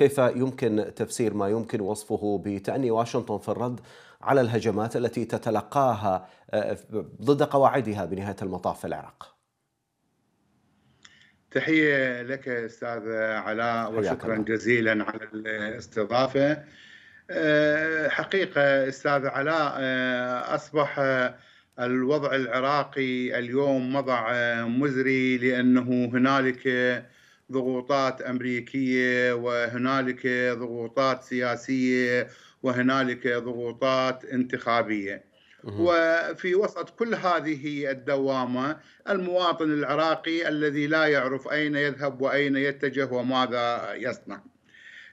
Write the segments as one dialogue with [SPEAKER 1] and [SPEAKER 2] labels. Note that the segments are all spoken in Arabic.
[SPEAKER 1] كيف يمكن تفسير ما يمكن وصفه بتأني واشنطن في الرد على الهجمات التي تتلقاها آه، ضد قواعدها بنهاية المطاف في العراق تحية لك أستاذ علاء وشكرا جزيلا على الاستضافة آه، حقيقة أستاذ علاء آه، أصبح الوضع العراقي اليوم وضع مزري لأنه هنالك ضغوطات امريكيه وهنالك ضغوطات سياسيه وهنالك ضغوطات انتخابيه وفي وسط كل هذه الدوامه المواطن العراقي الذي لا يعرف اين يذهب واين يتجه وماذا يصنع.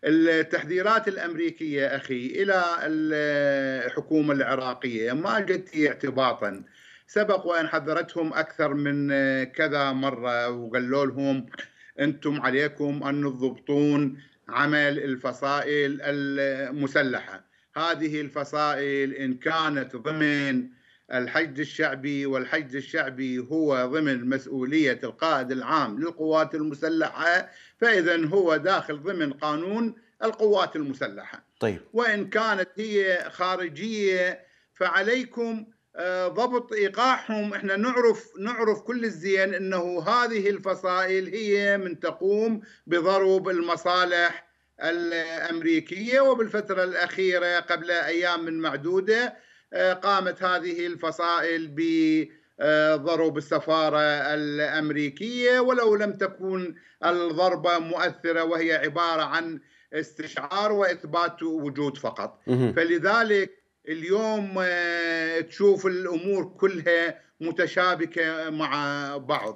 [SPEAKER 1] التحذيرات الامريكيه اخي الى الحكومه العراقيه ما جت اعتباطا سبق وان حذرتهم اكثر من كذا مره وقالوا لهم انتم عليكم ان تضبطون عمل الفصائل المسلحه هذه الفصائل ان كانت ضمن الحشد الشعبي والحشد الشعبي هو ضمن مسؤوليه القائد العام للقوات المسلحه فاذا هو داخل ضمن قانون القوات المسلحه طيب وان كانت هي خارجيه فعليكم ضبط ايقاعهم احنا نعرف نعرف كل الزين انه هذه الفصائل هي من تقوم بضرب المصالح الامريكيه وبالفتره الاخيره قبل ايام من معدوده آه، قامت هذه الفصائل ب ضرب السفارة الأمريكية ولو لم تكن الضربة مؤثرة وهي عبارة عن استشعار وإثبات وجود فقط فلذلك اليوم آه، تشوف الامور كلها متشابكه مع بعض